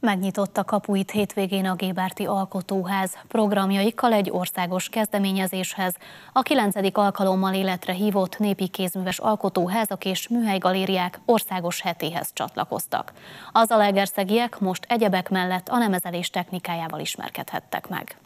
Megnyitotta kapuit hétvégén a Gébárti Alkotóház programjaikkal egy országos kezdeményezéshez. A kilencedik alkalommal életre hívott népi kézműves alkotóházak és műhelygalériák országos hetéhez csatlakoztak. Az alegerszegiek most egyebek mellett a nemezelés technikájával ismerkedhettek meg.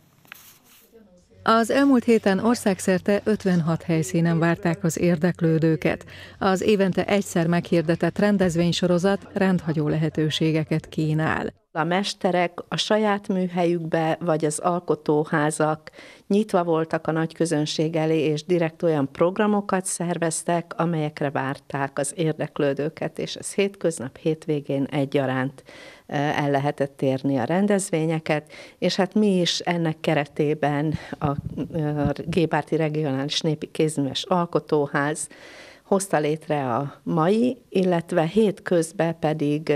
Az elmúlt héten országszerte 56 helyszínen várták az érdeklődőket. Az évente egyszer meghirdetett rendezvénysorozat rendhagyó lehetőségeket kínál. A mesterek a saját műhelyükbe, vagy az alkotóházak nyitva voltak a nagy közönség elé, és direkt olyan programokat szerveztek, amelyekre várták az érdeklődőket, és ez hétköznap, hétvégén egyaránt eh, el lehetett érni a rendezvényeket, és hát mi is ennek keretében a Gébárti Regionális Népi Kézműves Alkotóház hozta létre a mai, illetve hétközben pedig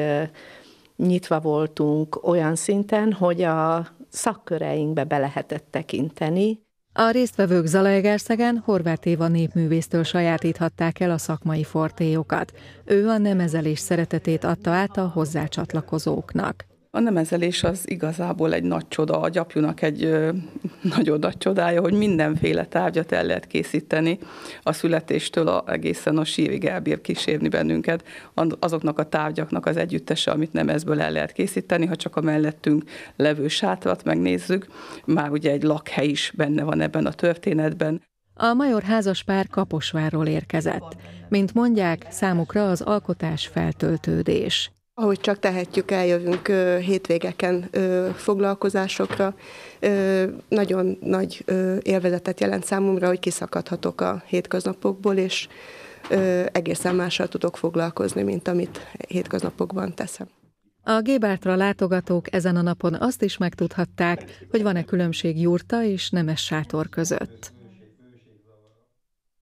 nyitva voltunk olyan szinten, hogy a szakköreinkbe be lehetett tekinteni. A résztvevők Zalaegerszegen Horváth Éva népművésztől sajátíthatták el a szakmai fortéjokat. Ő a nemezelés szeretetét adta át a hozzácsatlakozóknak. A nemezelés az igazából egy nagy csoda, a gyapjúnak egy ö, nagyon nagy csodája, hogy mindenféle tárgyat el lehet készíteni a születéstől a, egészen a sírig elbír kísérni bennünket. Azoknak a tárgyaknak az együttese, amit nemezből el lehet készíteni, ha csak a mellettünk levő sátrat megnézzük, már ugye egy lakhely is benne van ebben a történetben. A major házaspár Kaposvárról érkezett. Mint mondják, számukra az alkotás feltöltődés ahogy csak tehetjük, eljövünk hétvégeken foglalkozásokra. Nagyon nagy élvezetet jelent számomra, hogy kiszakadhatok a hétköznapokból, és egészen mással tudok foglalkozni, mint amit hétköznapokban teszem. A Gébártra látogatók ezen a napon azt is megtudhatták, hogy van-e különbség jurta és nemes sátor között.